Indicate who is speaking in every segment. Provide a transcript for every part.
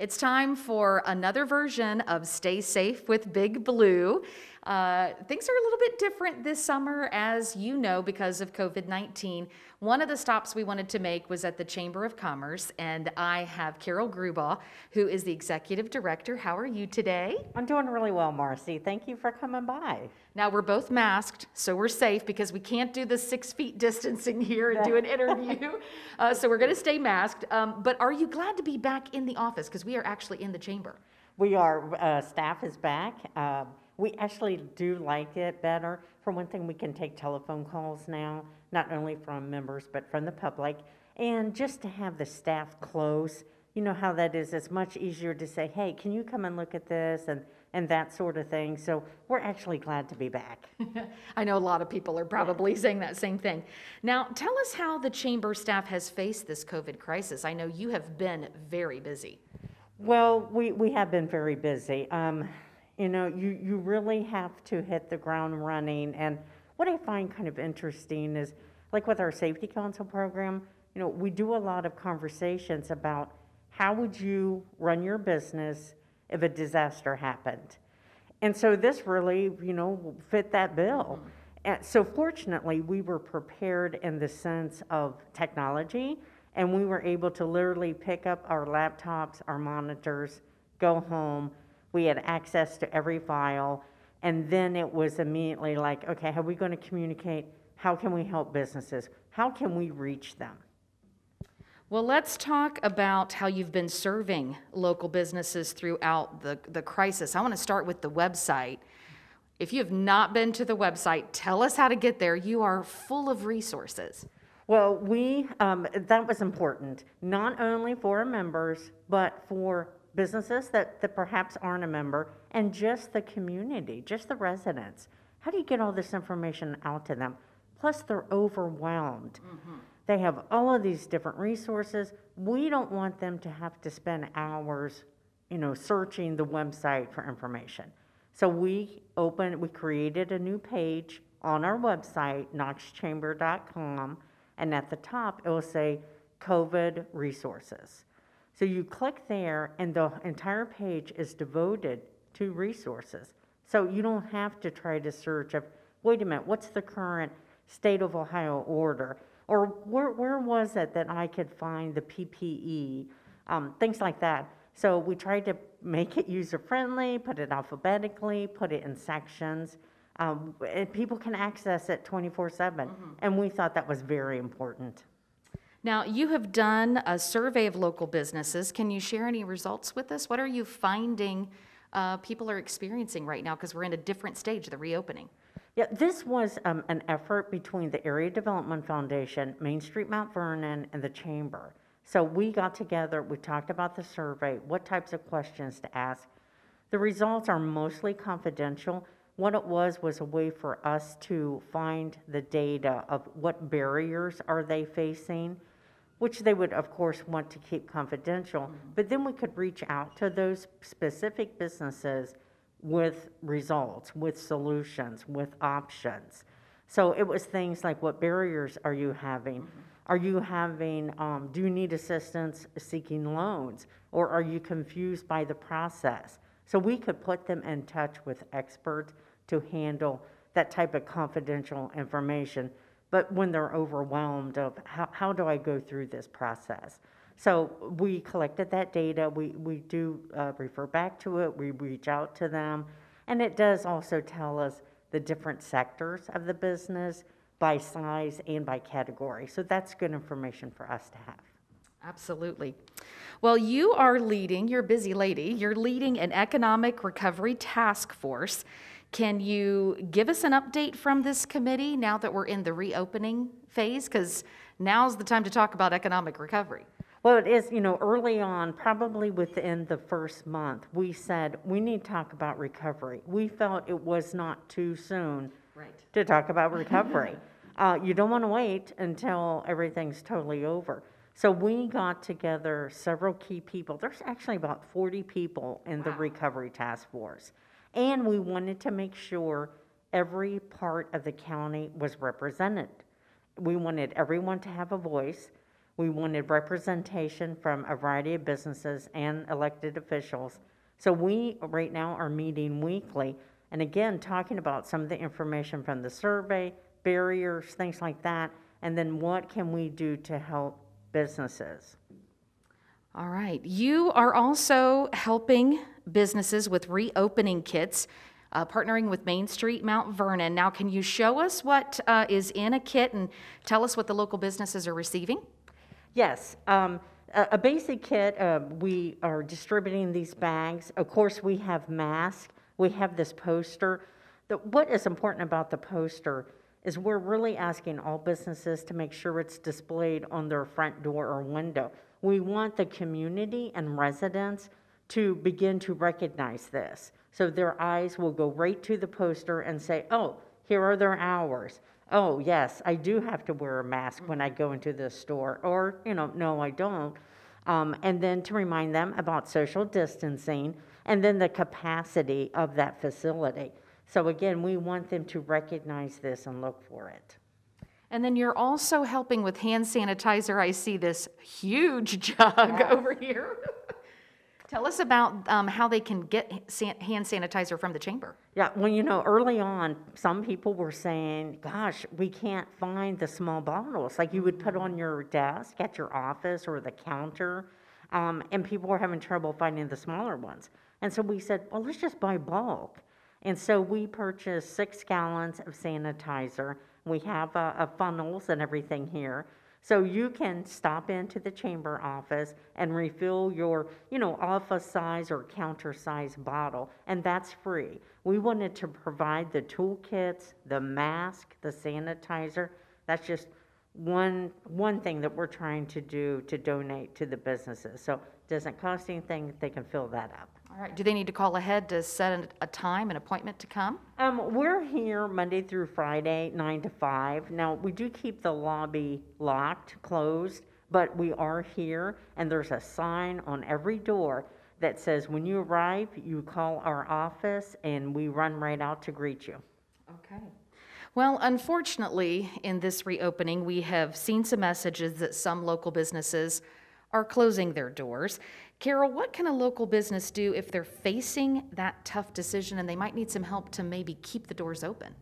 Speaker 1: It's time for another version of Stay Safe with Big Blue. Uh, things are a little bit different this summer, as you know, because of COVID 19. One of the stops we wanted to make was at the Chamber of Commerce, and I have Carol Grubaugh, who is the Executive Director. How are you today? I'm doing really well, Marcy. Thank you for coming by. Now, we're both masked, so we're safe because we can't do the six feet distancing here and do an interview. Uh, so we're going to stay masked. Um, but are you glad to be back in the office? Because we are actually in the chamber.
Speaker 2: We are. Uh, staff is back. Um, we actually do like it better. For one thing, we can take telephone calls now, not only from members, but from the public. And just to have the staff close, you know how that is, it's much easier to say, hey, can you come and look at this? And and that sort of thing. So we're actually glad to be back.
Speaker 1: I know a lot of people are probably yeah. saying that same thing. Now, tell us how the chamber staff has faced this COVID crisis. I know you have been very busy.
Speaker 2: Well, we, we have been very busy. Um, you know, you, you really have to hit the ground running. And what I find kind of interesting is, like with our Safety Council program, you know, we do a lot of conversations about how would you run your business if a disaster happened? And so this really, you know, fit that bill. And so fortunately, we were prepared in the sense of technology, and we were able to literally pick up our laptops, our monitors, go home, we had access to every file. And then it was immediately like, okay, how are we going to communicate? How can we help businesses? How can we reach them?
Speaker 1: Well, let's talk about how you've been serving local businesses throughout the, the crisis. I want to start with the website. If you have not been to the website, tell us how to get there. You are full of resources.
Speaker 2: Well, we, um, that was important, not only for our members, but for businesses that, that perhaps aren't a member, and just the community, just the residents. How do you get all this information out to them? Plus, they're overwhelmed. Mm-hmm. They have all of these different resources. We don't want them to have to spend hours, you know, searching the website for information. So we opened, we created a new page on our website, knoxchamber.com, and at the top it will say COVID resources. So you click there and the entire page is devoted to resources. So you don't have to try to search of, wait a minute, what's the current state of Ohio order? Or where, where was it that I could find the PPE? Um, things like that. So we tried to make it user friendly, put it alphabetically, put it in sections. Um, people can access it 24 7. Mm-hmm. And we thought that was very important.
Speaker 1: Now, you have done a survey of local businesses. Can you share any results with us? What are you finding uh, people are experiencing right now? Because we're in a different stage, the reopening. Yeah, this was um,
Speaker 2: an effort between the Area Development Foundation, Main Street Mount Vernon, and the Chamber. So we got together, we talked about the survey, what types of questions to ask. The results are mostly confidential. What it was was a way for us to find the data of what barriers are they facing which they would, of course, want to keep confidential. Mm-hmm. But then we could reach out to those specific businesses with results, with solutions, with options. So it was things like what barriers are you having? Mm-hmm. Are you having, um, do you need assistance seeking loans? Or are you confused by the process? So we could put them in touch with experts to handle that type of confidential information but when they're overwhelmed of how, how do I go through this process? So we collected that data. We, we do uh, refer back to it. We reach out to them. And it does also tell us the different sectors of the business by size and by category. So that's good information for us to have.
Speaker 1: Absolutely. Well, you are leading, you're busy lady, you're leading an economic recovery task force. Can you give us an update from this committee now that we're in the reopening phase? Because now's the time to talk about economic recovery.
Speaker 2: Well, it is, you know, early on, probably within the first month, we said we need to talk about recovery. We felt it was not too soon right. to talk about recovery. uh, you don't want to wait until everything's totally over. So we got together several key people. There's actually about 40 people in wow. the recovery task force and we wanted to make sure every part of the county was represented. We wanted everyone to have a voice. We wanted representation from a variety of businesses and elected officials. So we right now are meeting weekly and again talking about some of the information from the survey, barriers, things like that, and then what can we do to help businesses.
Speaker 1: All right. You are also helping businesses with reopening kits, uh, partnering with Main Street Mount Vernon. Now, can you show us what uh, is in a kit and tell us what the local businesses are receiving?
Speaker 2: Yes. Um, a, a, basic kit, uh, we are distributing these bags. Of course, we have masks, we have this poster. The, what is important about the poster is we're really asking all businesses to make sure it's displayed on their front door or window. We want the community and residents to begin to recognize this. So their eyes will go right to the poster and say, oh, here are their hours. Oh, yes, I do have to wear a mask when I go into this store, or, you know, no, I don't. Um, and then to remind them about social distancing and then the capacity of that facility. So again, we want them to recognize this and look for
Speaker 1: it. And then you're also helping with hand sanitizer. I see this huge jug yeah. over here. Tell us about um, how they can get hand sanitizer from the chamber.
Speaker 2: Yeah, well, you know, early on, some people were saying, gosh, we can't find the small bottles. Like you would put on mm-hmm. your desk at your office or the counter, um, and people were having trouble finding the smaller ones. And so we said, well, let's just buy bulk. And so we purchased six gallons of sanitizer we have uh, uh, funnels and everything here. So you can stop into the chamber office and refill your, you know, office size or counter size bottle, and that's free. We wanted to provide the toolkits, the mask, the sanitizer. That's just one one thing that we're trying to do to donate to the businesses. So it doesn't cost anything, they can fill that up.
Speaker 1: All right, do they need to call ahead to set a time, an appointment to come?
Speaker 2: Um, we're here Monday through Friday, nine to five. Now, we do keep the lobby locked, closed, but we are here, and there's a sign on every door that says, when you arrive, you call our office, and we run right out to greet you. Okay.
Speaker 1: Well, unfortunately, in this reopening, we have seen some messages that some local businesses are closing their doors. Carol, what can a local business do if they're facing that tough decision and they might need some help to maybe keep the doors open?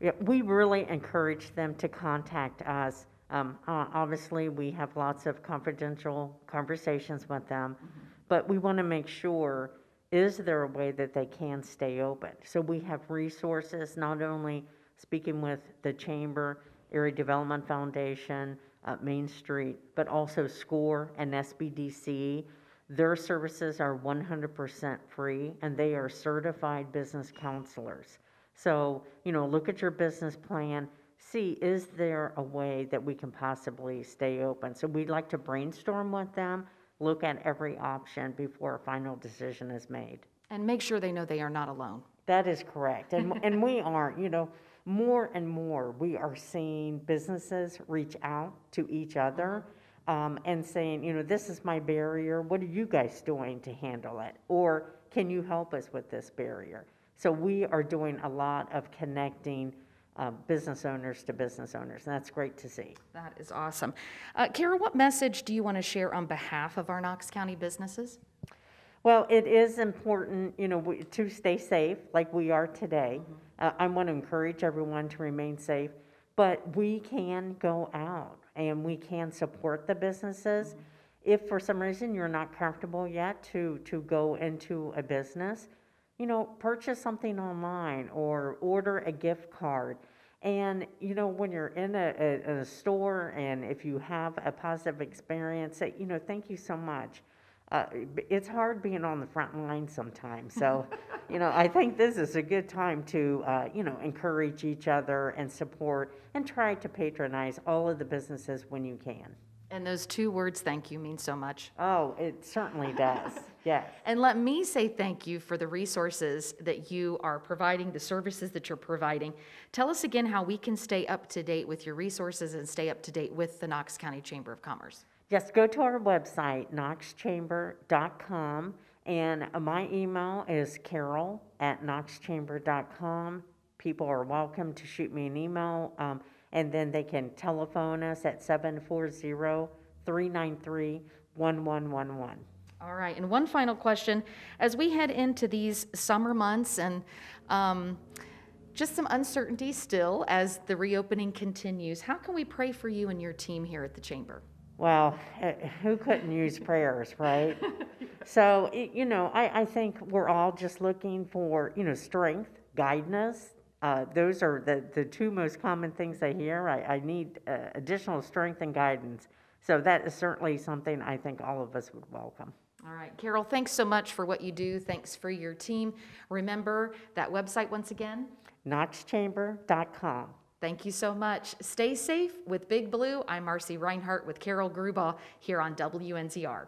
Speaker 1: Yeah, we really
Speaker 2: encourage them to contact us. Um, obviously, we have lots of confidential conversations with them, mm-hmm. but we want to make sure is there a way that they can stay open? So we have resources, not only speaking with the chamber, Erie Development Foundation, uh, Main Street, but also SCORE and SBDC. Their services are 100% free and they are certified business counselors. So, you know, look at your business plan, see is there a way that we can possibly stay open? So, we'd like to brainstorm with them, look at every option before a final decision is made.
Speaker 1: And make sure they know they are not alone.
Speaker 2: That is correct. And, and
Speaker 1: we aren't, you know more and more
Speaker 2: we are seeing businesses reach out to each other um, and saying, you know, this is my barrier. What are you guys doing to handle it? Or can you help us with this barrier? So we are doing a lot of connecting uh, business owners to business owners, and that's great to see. That is awesome.
Speaker 1: Uh, Kara, what message do you want to share on behalf of our Knox County businesses?
Speaker 2: Well, it is important, you know, to stay safe like we are today. Mm -hmm. I want to encourage everyone to remain safe, but we can go out and we can support the businesses. Mm-hmm. If for some reason you're not comfortable yet to, to go into a business, you know, purchase something online or order a gift card. And you know, when you're in a, a, a, store and if you have a positive experience, you know, thank you so much uh, it's hard being on the front line sometimes. So, you know, I think this is a good time to, uh, you know, encourage each other and support and try to patronize all of the businesses when you can.
Speaker 1: And those two words, thank you, mean so much. Oh, it certainly does. yes. And let me say thank you for the resources that you are providing, the services that you're providing. Tell us again how we can stay up to date with your resources and stay up to date with the Knox County Chamber of Commerce
Speaker 2: just go to our website, knoxchamber.com, and my email is carol at knoxchamber.com. People are welcome to shoot me an email, um, and then they can telephone us at 740 393 1111.
Speaker 1: All right, and one final question. As we head into these summer months and um, just some uncertainty still as the reopening continues, how can we pray for you and your team here at the Chamber?
Speaker 2: well, eh, who couldn't use prayers, right? so, you know, I, I, think we're all just looking for, you know, strength, guidance. Uh, those are the, the two most common things I hear. I, I need uh, additional strength and guidance. So that is certainly something I think all of us would welcome.
Speaker 1: All right, Carol, thanks so much for what you do. Thanks for your team. Remember that website once again?
Speaker 2: KnoxChamber.com.
Speaker 1: Thank you so much. Stay safe with Big Blue. I'm Marcy Reinhart with Carol Grubaugh here on WNZR.